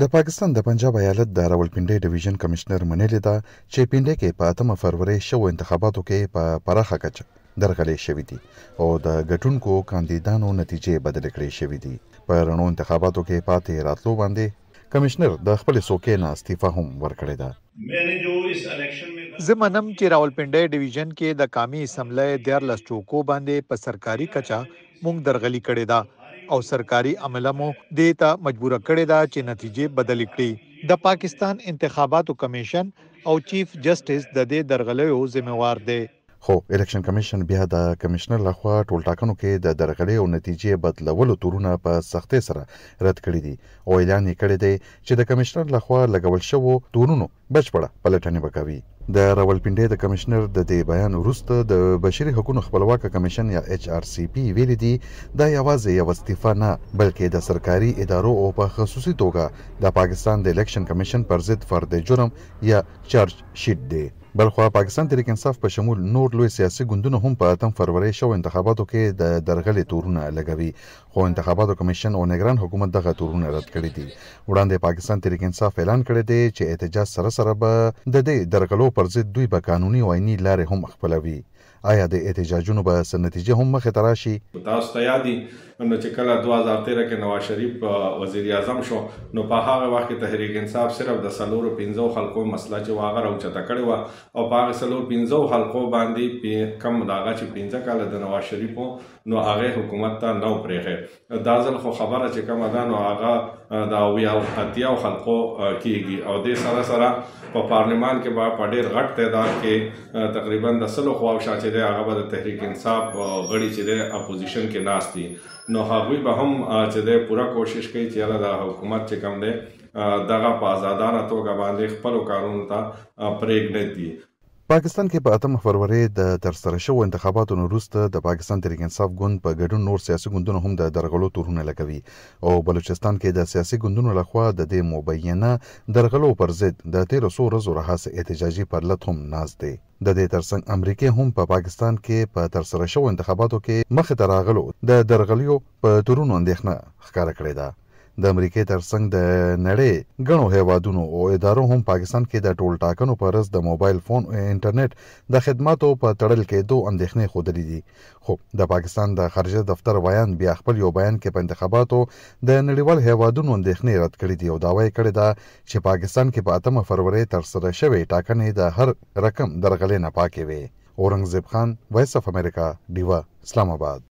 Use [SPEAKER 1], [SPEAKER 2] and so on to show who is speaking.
[SPEAKER 1] د پاکستان د پنجاب ایالت د راولپنډي ډیویژن کمشنر منلې ده چې پنډي کې په 8 فروری شو انتخاباتو کې په پراخه کچه درغلې شوې دي او د ګټونکو کاندیدانو نتیجې بدل کړې شوې دي په رڼو انتخاباتو کې پاتې راتلو باندې کمشنر د خپل سوکې نه استعفا هم ورکړې
[SPEAKER 2] ده
[SPEAKER 1] زمنم چې راولپنډي ډیویژن کې د قامي اسمبلی د 14 چوکو باندې په سرکاري کچا مونږ درغلي کړې ده او سرکاري عملمو دې ته مجبور کړي دا چې نتیجې بدل کړي د پاکستان انتخاباتو کمیشن او چیف جسټس د دې درغلې او ذمہ وار دي خو الیکشن کمیشن بیا د کمشنر لخوا ټول ټاکنو کې د درغلې او نتیجې بدلولو تورونه په سختۍ سره رد کړی دي او اعلان یې کړی دی چې د کمشنر لخوا لګول شوو تورونو بچپړه پلټنې وکوي د راولپنډي د کمشنر د دې بیان وروسته د بشري حقوقو خپلواک کمیشن یا ایچ آر سی پی ویل دي دا یوازې یو استعفا نه بلکې د سرکاري ادارو او په خصوصي توګه د پاکستان د الیکشن کمیشن پر ضد فرد جرم یا چارج شیټ دی بلخوا پاکستان تحریک انصاف په شمول نور لوی سیاسي ګوندونه هم په اتم فروری شو انتخاباتو کې د درغلي تورونه لګوي خو انتخاباتو کمیشن او نگران حکومت دغه تورونه رد کړی دي وړاندې پاکستان تحریک انصاف اعلان کړی دی چې احتجاج سره سره به د دې درغلو پر ضد دوی به قانوني وایي لارې هم خپلوي آیا د احتجاجونو به څه نتیجه هم مخې ته راشي
[SPEAKER 2] تاسو ته یادي نو چې کله 2013 کې نواز شریف وزیر اعظم شو نو په هغه وخت کې تحریک انصاف صرف د سلور 15 خلکو مسله چې واغه راوچته کړي و او په هغه سلور 15 خلکو باندې په کم داغه چې 15 کال د نواز شریف نو هغه حکومت ته نو پرېغه دا ځل خو خبره چې کم ده نو هغه دا وی او اتیا خلکو کیږي او د سره سره په پارلمان کې به په ډېر غټ تعداد کې تقریبا د سلو خواو شاته چې د هغه د تحریک انصاف غړي چې د اپوزیشن کې ناست دي نو هغوی به هم چې د پوره کوشش کوي چې الله د حکومت چې کوم دی دغه په آزادانه توګه باندې خپل کارونو ته پرېګنه دي
[SPEAKER 1] پاکستان کې په پا اتم فروری د ترسره شوو انتخاباتو وروسته د پاکستان تحریک انصاف ګوند په ګډون نور سیاسي ګوندونو هم د درغلو تورونه لګوي او بلوچستان کې د سیاسي ګوندونو لخوا د دې مبینه درغلو پر ضد د 1300 ورځو راهاس احتجاجي پرلط هم ناز دی د دې ترڅنګ امریکای هم په پا پاکستان کې په پا ترسره شوو انتخاباتو کې مخ ته راغلو د درغلیو په تورونو اندېښنه ښکاره کړې ده د امریکای ترڅنګ د نړۍ ګڼو هیوادونو او ادارو هم پاکستان کې د ټول ټاکنو پر ورځ د موبایل فون او انټرنیټ د خدماتو په تړل کې دوه اندېښنې خوده دي خو د پاکستان د خارجه دفتر بیان بیا خپل یو بیان کې په انتخاباتو د نړیوال هیوادونو اندېښنې رد کړې دي او داوی کړی دا چې پاکستان کې په 8 فروری تر سره شوې ټاکنې د هر
[SPEAKER 2] رقم درغلې نه پاکې وي اورنګزیب خان وایس اف امریکا دیوا اسلام آباد